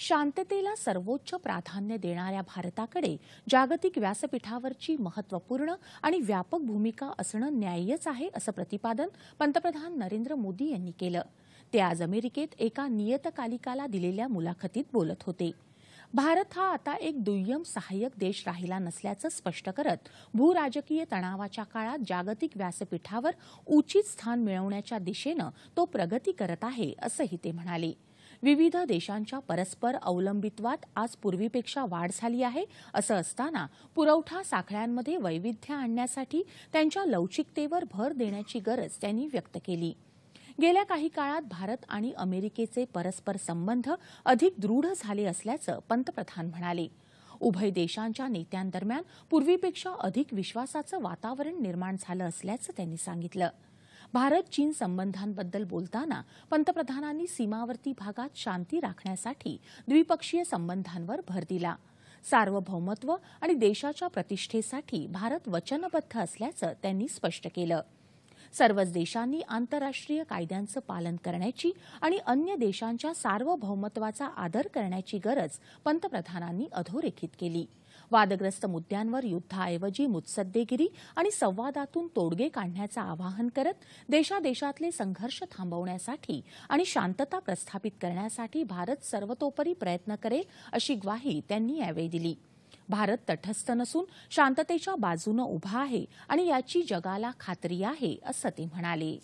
शांततेला सर्वोच्च प्राधान्य देणाऱ्या भारताकडे जागतिक व्यासपीठावरची महत्त्वपूर्ण आणि व्यापक भूमिका असणं न्याय्यच आहे असं प्रतिपादन पंतप्रधान नरेंद्र मोदी यांनी केलं ते आज अमेरिकेत एका नियतकालिकाला दिलेल्या मुलाखतीत बोलत होते भारत हा आता एक दुय्यम सहाय्यक देश राहिला नसल्याचं स्पष्ट करत भूराजकीय तणावाच्या काळात जागतिक व्यासपीठावर उचित स्थान मिळवण्याच्या दिशेनं तो प्रगती करत आहे असंही ते म्हणाले विविध देशांच्या परस्पर अवलंबित्वात आज पूर्वीपेक्षा वाढ झाली आहे असं असताना पुरवठा साखळ्यांमध्ये वैविध्य आणण्यासाठी त्यांच्या लवचिकतेवर भर देण्याची गरज त्यांनी व्यक्त केली गेल्या काही काळात भारत आणि अमेरिकेचे परस्पर संबंध अधिक दृढ झाले असल्याचं पंतप्रधान म्हणाले उभय देशांच्या नेत्यांदरम्यान पूर्वीपेक्षा अधिक विश्वासाचं वातावरण निर्माण झालं असल्याचं त्यांनी सांगितलं भारत चीन संबंधांबद्दल बोलताना पंतप्रधानांनी सीमावर्ती भागात शांती राखण्यासाठी द्विपक्षीय संबंधांवर भर दिला सार्वभौमत्व आणि देशाच्या प्रतिष्ठेसाठी भारत वचनबद्ध असल्याचं त्यांनी स्पष्ट केलं सर्वच देशांनी आंतरराष्ट्रीय कायद्यांचं पालन करण्याची आणि अन्य देशांच्या सार्वभौमत्वाचा आदर करण्याची गरज पंतप्रधानांनी अधोरेखित केली वादग्रस्त मुद्द्यांवर युद्धाऐवजी मुत्सद्देगिरी आणि संवादातून तोडगे काढण्याचं आवाहन करत देशादेशातले संघर्ष थांबवण्यासाठी आणि शांतता प्रस्थापित करण्यासाठी भारत सर्वतोपरी प्रयत्न करेल अशी ग्वाही त्यांनी यावेळी दिली भारत तटस्थ नसून शांततेच्या बाजूनं उभा आहे आणि याची जगाला खात्री आहे असं ते म्हणाले